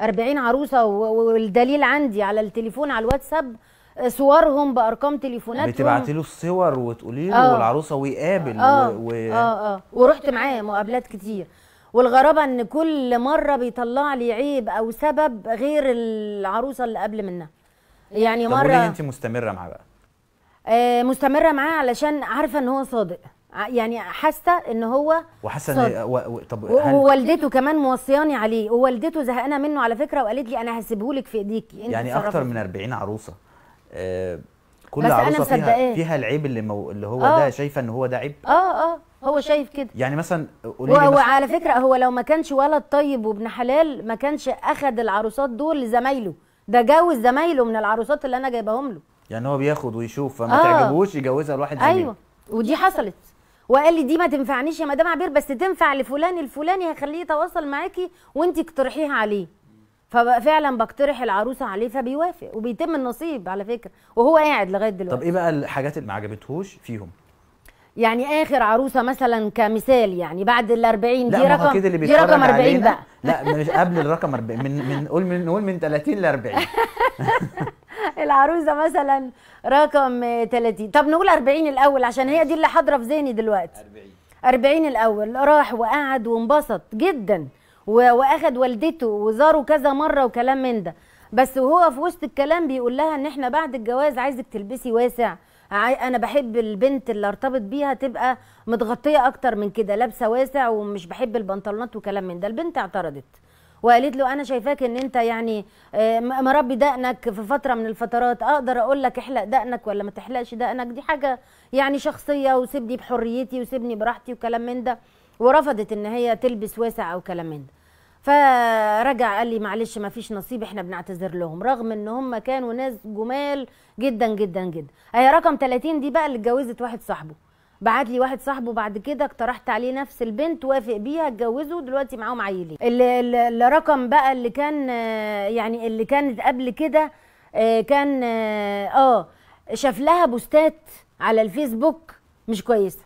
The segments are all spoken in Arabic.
40 عروسه والدليل عندي على التليفون على الواتساب آه، صورهم بارقام تليفوناتهم بتبعتي له الصور وتقولي له آه والعروسه ويقابل آه و... و... آه آه ورحت معاه مقابلات كتير والغرابه ان كل مره بيطلع لي عيب او سبب غير العروسه اللي قبل منها يعني مره طب انت مستمره معاه بقى آه مستمره معاه علشان عارفه ان هو صادق يعني حاسه ان هو وحاسه ان و... طب هل... ووالدته كمان موصياني عليه ووالدته زهقانه منه على فكره وقالت لي انا هسيبهولك في ايديكي انت يعني اكتر من 40 عروسه آه كل عروسه فيها فيها العيب اللي مو اللي هو آه ده شايفه ان هو ده عيب اه اه هو شايف كده يعني مثلا قولي لي وعلى فكره هو لو ما كانش ولد طيب وابن حلال ما كانش اخذ العروسات دول لزمايله ده جوز زمايله من العروسات اللي انا جايباهم له يعني هو بياخد ويشوف فما آه تعجبوش يجوزها لواحد زميله ايوه ودي حصلت وقال لي دي ما تنفعنيش يا مدام عبير بس تنفع لفلان الفلاني هخليه يتواصل معاكي وانت اقترحيها عليه ففعلا بقترح العروسه عليه فبيوافق وبيتم النصيب على فكره وهو قاعد لغايه دلوقتي طب ايه بقى الحاجات اللي ما عجبتهوش فيهم يعني اخر عروسه مثلا كمثال يعني بعد ال 40 دي رقم اللي دي رقم 40 بقى لا مش قبل الرقم 40 من من قول من نقول من 30 ل 40 العروسه مثلا رقم 30 طب نقول 40 الاول عشان هي دي اللي حاضره في ذهني دلوقتي 40 40 الاول راح وقعد وانبسط جدا واخد والدته وزاره كذا مره وكلام من ده بس وهو في وسط الكلام بيقول لها ان احنا بعد الجواز عايزك تلبسي واسع انا بحب البنت اللي ارتبط بيها تبقى متغطيه اكتر من كده لابسه واسع ومش بحب البنطلونات وكلام من ده البنت اعترضت وقالت له انا شايفاك ان انت يعني آه، مربي دقنك في فتره من الفترات اقدر اقول لك احلق دقنك ولا ما تحلقش دقنك دي حاجه يعني شخصيه وسيبني بحريتي وسيبني براحتي وكلام من ده ورفضت ان هي تلبس واسع او كلام من ده فرجع قال لي معلش ما فيش نصيب احنا بنعتذر لهم رغم ان هم كانوا ناس جمال جدا جدا جدا هي رقم 30 دي بقى اللي اتجوزت واحد صاحبه بعت لي واحد صاحبه بعد كده اقترحت عليه نفس البنت وافق بيها اتجوزوا دلوقتي معاهم عيلين الرقم بقى اللي كان يعني اللي كانت قبل كده آه، كان آه،, اه شاف لها بوستات على الفيسبوك مش كويسه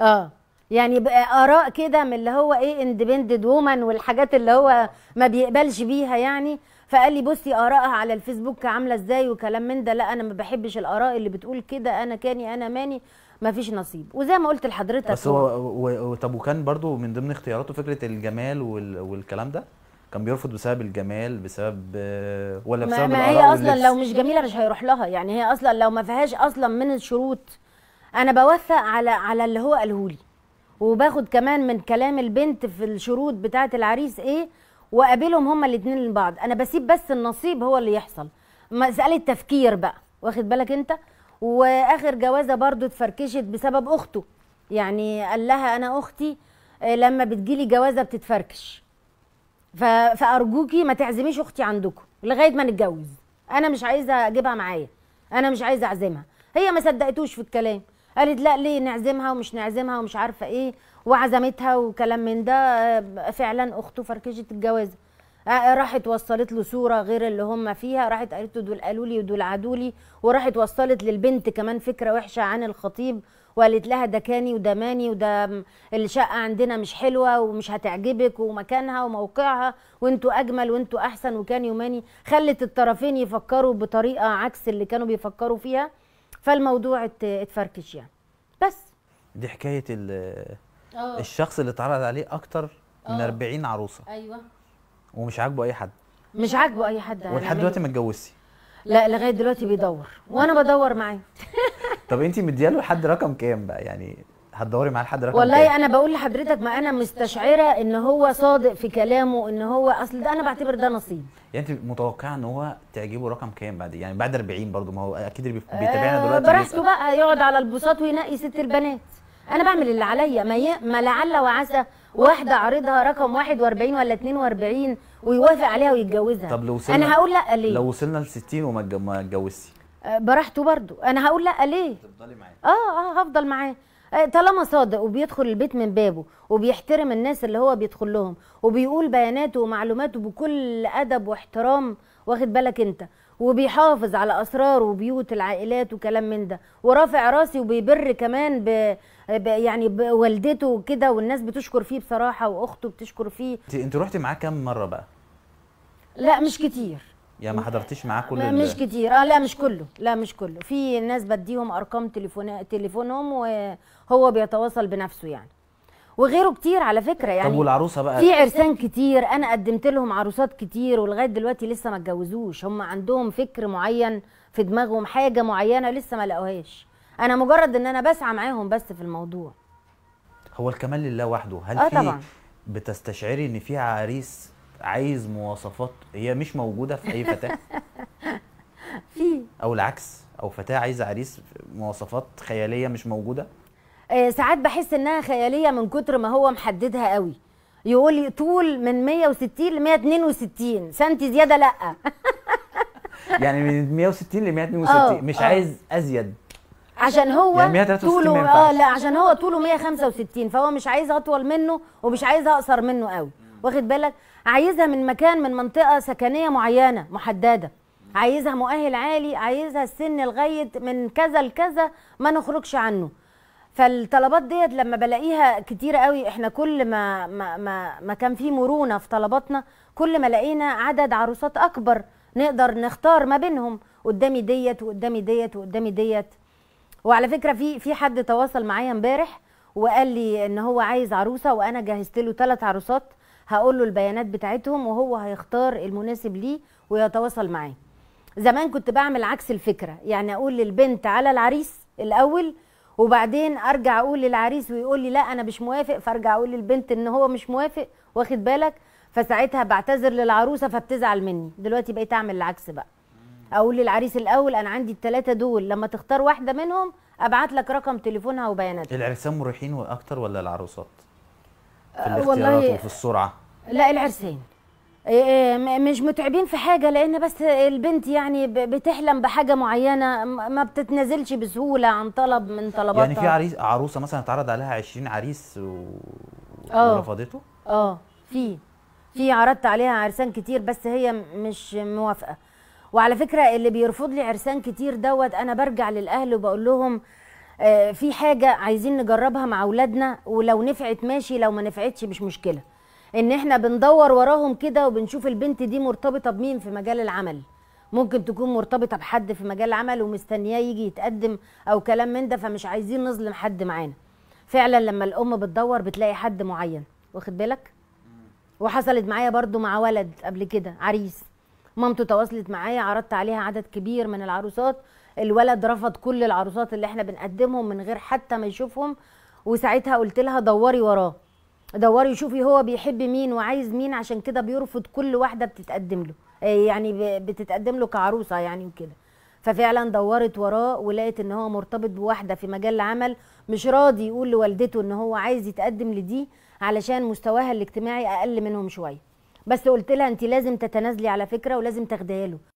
اه يعني بقى اراء كده من اللي هو ايه اندبندد وومن والحاجات اللي هو ما بيقبلش بيها يعني فقال لي بصي ارائها على الفيسبوك عامله ازاي وكلام من ده لا انا ما بحبش الاراء اللي بتقول كده انا كاني انا ماني ما فيش نصيب وزي ما قلت لحضرتك بس هو و... طب وكان برضو من ضمن اختياراته فكره الجمال وال... والكلام ده كان بيرفض بسبب الجمال بسبب ولا بسبب ما, ما هي اصلا لو مش جميله مش هيروح لها يعني هي اصلا لو ما فيهاش اصلا من الشروط انا بوثق على على اللي هو قاله لي وباخد كمان من كلام البنت في الشروط بتاعه العريس ايه واقابلهم هما الاثنين لبعض انا بسيب بس النصيب هو اللي يحصل مساله تفكير بقى واخد بالك انت واخر جوازه برضو اتفركشت بسبب اخته يعني قال لها انا اختي آه، لما بتجيلي جوازه بتتفركش فارجوكي ما تعزميش اختي عندكم لغايه ما نتجوز انا مش عايزه اجيبها معايا انا مش عايزه اعزمها هي ما صدقتوش في الكلام قالت لا ليه نعزمها ومش نعزمها ومش عارفه ايه وعزمتها وكلام من ده آه، فعلا اخته فركشت الجواز آه، راحت وصلت له صوره غير اللي هم فيها راحت قالت له دول قالوا لي ودول عادوا لي وراحت وصلت للبنت كمان فكره وحشه عن الخطيب وقالت لها ده كاني وده ماني وده الشقه عندنا مش حلوه ومش هتعجبك ومكانها وموقعها وانتوا اجمل وانتوا احسن وكاني وماني خلت الطرفين يفكروا بطريقه عكس اللي كانوا بيفكروا فيها فالموضوع اتفركش يعني بس دي حكايه أوه. آه. الشخص اللي اتعرض عليه اكتر من 40 آه. عروسه ايوه ومش عاجبه اي حد مش عاجبه اي حد ولحد يعني دلوقتي ما لا لغايه دلوقتي بيدور وانا بدور معاه طب انت مدياله لحد رقم كام بقى يعني هتدوري معاه لحد رقم والله انا بقول لحضرتك ما انا مستشعره ان هو صادق في كلامه ان هو اصل ده انا بعتبر ده نصيب يعني انت متوقعه ان هو تعجبه رقم كام بعد يعني بعد 40 برضه ما هو اكيد اللي بيتابعنا آه، دلوقتي براحته بقى يقعد على البساط وينقي ست البنات انا بعمل اللي عليا ما, ي... ما لعل وعسى واحده عارضها رقم 41 ولا 42 ويوافق عليها ويتجوزها طب لو وصلنا انا هقول لا ليه لو وصلنا ل 60 وما اتجوزتي آه، براحته برضه انا هقول لا ليه تفضلي معاه اه اه هفضل معاه آه، طالما صادق وبيدخل البيت من بابه وبيحترم الناس اللي هو بيدخل لهم وبيقول بياناته ومعلوماته بكل ادب واحترام واخد بالك انت وبيحافظ على اسرار وبيوت العائلات وكلام من ده ورافع راسي وبيبر كمان ب... يعني بوالدته وكده والناس بتشكر فيه بصراحه واخته بتشكر فيه انت رحتي معاه كام مره بقى لا مش كتير يعني ما حضرتيش معاه كل مش كتير اه لا مش كله لا مش كله في ناس بديهم ارقام تليفون تليفونهم وهو بيتواصل بنفسه يعني وغيره كتير على فكره يعني طب والعروسه بقى في عرسان كتير انا قدمت لهم عروسات كتير ولغايه دلوقتي لسه ما اتجوزوش هم عندهم فكر معين في دماغهم حاجه معينه لسه ما لقوهاش انا مجرد ان انا بسعى معاهم بس في الموضوع هو الكمال لله وحده هل آه في بتستشعري ان في عريس عايز مواصفات هي مش موجوده في اي فتاه في او العكس او فتاه عايزه عريس مواصفات خياليه مش موجوده آه، ساعات بحس انها خياليه من كتر ما هو محددها قوي يقول لي طول من 160 ل 162 سنتي زياده لا يعني من 160 ل 162 مش أوه. عايز ازيد عشان هو يعني طوله اه لا عشان هو طوله 165 فهو مش عايز اطول منه ومش عايز اقصر منه قوي واخد بالك عايزها من مكان من منطقه سكنيه معينه محدده عايزها مؤهل عالي عايزها السن لغايه من كذا لكذا ما نخرجش عنه فالطلبات ديت لما بلاقيها كتير قوي احنا كل ما ما ما, ما كان في مرونه في طلباتنا كل ما لقينا عدد عروسات اكبر نقدر نختار ما بينهم قدامي ديت وقدامي ديت وقدامي ديت وعلى فكره في في حد تواصل معايا امبارح وقال لي ان هو عايز عروسه وانا جهزت له ثلاث عروسات هقول له البيانات بتاعتهم وهو هيختار المناسب ليه ويتواصل معاه زمان كنت بعمل عكس الفكره يعني اقول للبنت على العريس الاول وبعدين ارجع اقول للعريس ويقول لي لا انا مش موافق فارجع اقول للبنت ان هو مش موافق واخد بالك فساعتها بعتذر للعروسه فبتزعل مني دلوقتي بقيت اعمل العكس بقى اقول للعريس الاول انا عندي الثلاثه دول لما تختار واحده منهم ابعت لك رقم تليفونها وبياناتها العرسان مريحين واكتر ولا العروسات في آه، الاختيارات وفي السرعه لا العرسين إيه، إيه، مش متعبين في حاجة لأن بس البنت يعني بتحلم بحاجة معينة ما بتتنازلش بسهولة عن طلب من طلباتها يعني في عريس عروسة مثلا اتعرض عليها 20 عريس و... آه. ورفضته؟ اه في في عرضت عليها عرسان كتير بس هي مش موافقة وعلى فكرة اللي بيرفض لي عرسان كتير دوت أنا برجع للأهل وبقول لهم آه، في حاجه عايزين نجربها مع اولادنا ولو نفعت ماشي لو ما نفعتش مش مشكله ان احنا بندور وراهم كده وبنشوف البنت دي مرتبطه بمين في مجال العمل ممكن تكون مرتبطه بحد في مجال العمل ومستنياه يجي يتقدم او كلام من ده فمش عايزين نظلم حد معانا فعلا لما الام بتدور بتلاقي حد معين واخد بالك وحصلت معايا برضو مع ولد قبل كده عريس مامته تواصلت معايا عرضت عليها عدد كبير من العروسات الولد رفض كل العروسات اللي احنا بنقدمهم من غير حتى ما يشوفهم وساعتها قلت لها دوري وراه دوري شوفي هو بيحب مين وعايز مين عشان كده بيرفض كل واحده بتتقدم له آه، يعني بتتقدم له كعروسه يعني وكده ففعلا دورت وراه ولقيت ان هو مرتبط بواحده في مجال العمل مش راضي يقول لوالدته ان هو عايز يتقدم لدي علشان مستواها الاجتماعي اقل منهم شويه بس قلت لها انت لازم تتنازلي على فكره ولازم تاخديها له